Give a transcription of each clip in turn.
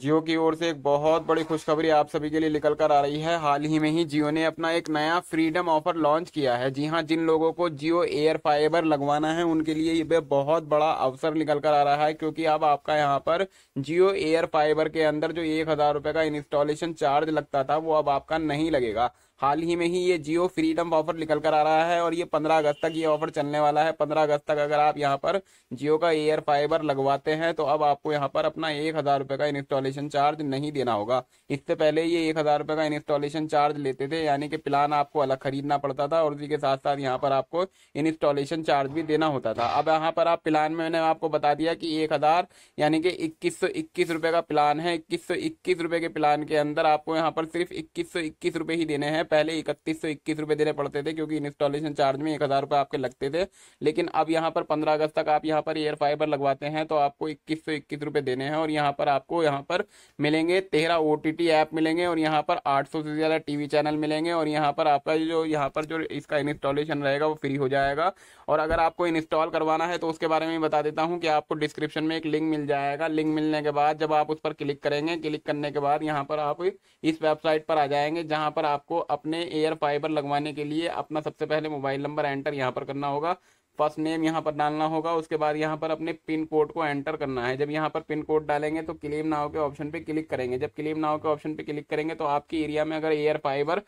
जियो की ओर से एक बहुत बड़ी खुशखबरी आप सभी के लिए निकल कर आ रही है हाल ही में ही जियो ने अपना एक नया फ्रीडम ऑफर लॉन्च किया है जी हाँ जिन लोगों को जियो एयर फाइबर लगवाना है उनके लिए ये बहुत बड़ा अवसर निकल कर आ रहा है क्योंकि अब आप आपका यहाँ पर जियो एयर फाइबर के अंदर जो एक हजार रुपए का इंस्टॉलेशन चार्ज लगता था वो अब आपका नहीं लगेगा हाल ही में ही ये जियो फ्रीडम ऑफर निकल कर आ रहा है और ये पंद्रह अगस्त तक ये ऑफर चलने वाला है पंद्रह अगस्त तक अगर आप यहाँ पर जियो का एयर फाइबर लगवाते हैं तो अब आपको यहाँ पर अपना एक हज़ार रुपये का इंस्टॉलेशन चार्ज नहीं देना होगा इससे पहले ये एक हज़ार रुपये का इंस्टॉलेशन चार्ज लेते थे यानी कि प्लान आपको अलग खरीदना पड़ता था और उसी के साथ साथ यहाँ पर आपको इंस्टॉलेशन चार्ज भी देना होता था अब यहाँ पर आप प्लान में मैंने आपको बता दिया कि एक हज़ार यानी कि इक्कीस सौ इक्कीस रुपये का प्लान है इक्कीस सौ इक्कीस रुपए के प्लान के अंदर आपको यहाँ पर सिर्फ इक्कीस सौ इक्कीस रुपए ही देने हैं है पहले इकतीस सौ इक्कीस रुपए देने पड़ते थे क्योंकि इंस्टॉलेशन चार्ज में एक हजार रुपए आपके लगते थे लेकिन अब यहाँ पर पंद्रह अगस्त तक आप यहाँ पर एयर फाइबर लगवाते हैं तो आपको इक्कीस सौ इक्कीस रुपए देने हैं और यहाँ पर आपको यहाँ पर मिलेंगे तेरह ओ ऐप मिलेंगे और यहाँ पर आठ सौ से ज़्यादा टीवी चैनल मिलेंगे और यहाँ पर आपका जो यहाँ पर जो इसका इंस्टॉलेशन रहेगा वो फ्री हो जाएगा और अगर आपको इंस्टॉल करवाना है तो उसके बारे में बता देता हूँ कि आपको डिस्क्रिप्शन में एक लिंक मिल जाएगा लिंक मिलने के बाद जब आप उस पर क्लिक करेंगे क्लिक करने के बाद यहाँ पर आप इस वेबसाइट पर आ जाएंगे जहां पर आपको अपने एयर फाइबर लगवाने के लिए अपना सबसे पहले मोबाइल नंबर एंटर यहाँ पर करना होगा फर्स्ट नेम यहाँ पर डालना होगा उसके बाद यहाँ पर अपने पिन कोड को एंटर करना है जब यहाँ पर पिन कोड डालेंगे तो क्लेम नाव के ऑप्शन पे क्लिक करेंगे जब क्लेम नाव के ऑप्शन पे क्लिक करेंगे तो आपके एरिया में अगर एयर फाइबर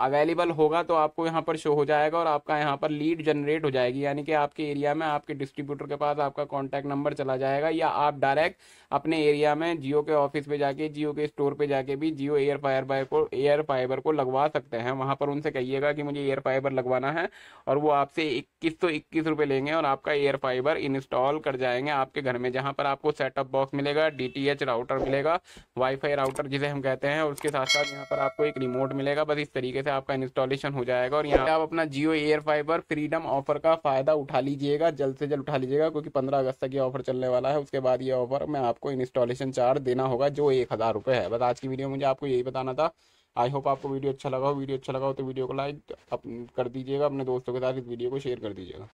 अवेलेबल होगा तो आपको यहाँ पर शो हो जाएगा और आपका यहाँ पर लीड जनरेट हो जाएगी यानी कि आपके एरिया में आपके डिस्ट्रीब्यूटर के पास आपका कॉन्टैक्ट नंबर चला जाएगा या आप डायरेक्ट अपने एरिया में जियो के ऑफिस पे जाके जियो के स्टोर पे जाके भी जियो एयर बाय को एयर फाइबर को लगवा सकते हैं वहाँ पर उनसे कहिएगा कि मुझे एयर फाइबर लगवाना है और वो आपसे इक्कीस सौ इक्कीस रुपये लेंगे और आपका एयर फाइबर इंस्टॉल कर जाएंगे आपके घर में जहाँ पर आपको सेटअप बॉक्स मिलेगा डी राउटर मिलेगा वाईफाई राउटर जिसे हम कहते हैं उसके साथ साथ यहाँ पर आपको एक रिमोट मिलेगा बस इस तरीके तरीके से आपका इंस्टॉलेशन हो जाएगा और यहाँ आप अपना Jio air fiber freedom offer का फायदा उठा लीजिएगा जल्द से जल्द उठा लीजिएगा क्योंकि पंद्रह अगस्त तक ये ऑफर चलने वाला है उसके बाद ये ऑफर में आपको इंस्टॉलेशन चार्ज देना होगा जो एक हज़ार रुपये है बस आज की वीडियो मुझे आपको यही बताना था आई होप आपको वीडियो अच्छा लगा हो वीडियो अच्छा लगा हो तो वीडियो को लाइक कर दीजिएगा अपने दोस्तों के साथ इस वीडियो को शेयर कर दीजिएगा